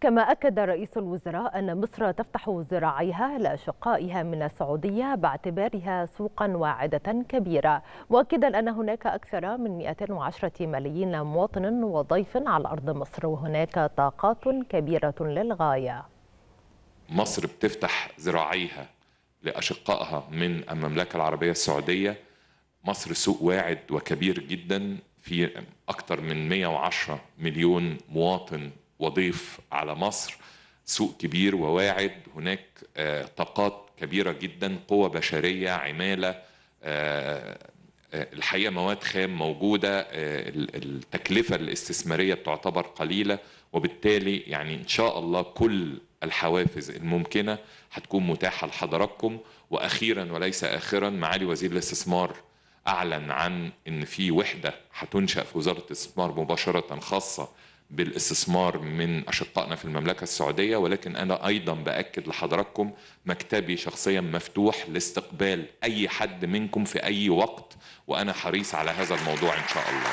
كما أكد رئيس الوزراء أن مصر تفتح ذراعيها لأشقائها من السعودية باعتبارها سوقا واعدة كبيرة مؤكدا أن هناك أكثر من 110 ملايين مواطن وضيف على أرض مصر وهناك طاقات كبيرة للغاية مصر بتفتح ذراعيها لأشقائها من المملكة العربية السعودية مصر سوق واعد وكبير جدا في أكثر من 110 مليون مواطن وضيف على مصر سوق كبير وواعد هناك آه، طاقات كبيرة جدا قوة بشرية عمالة آه، آه، الحقيقة مواد خام موجودة التكلفة الاستثمارية بتعتبر قليلة وبالتالي يعني إن شاء الله كل الحوافز الممكنة هتكون متاحة لحضراتكم وأخيرا وليس آخرا معالي وزير الاستثمار أعلن عن إن في وحدة هتنشأ في وزارة الاستثمار مباشرة خاصة بالاستثمار من أشقائنا في المملكة السعودية ولكن أنا أيضا بأكد لحضراتكم مكتبي شخصيا مفتوح لاستقبال أي حد منكم في أي وقت وأنا حريص على هذا الموضوع إن شاء الله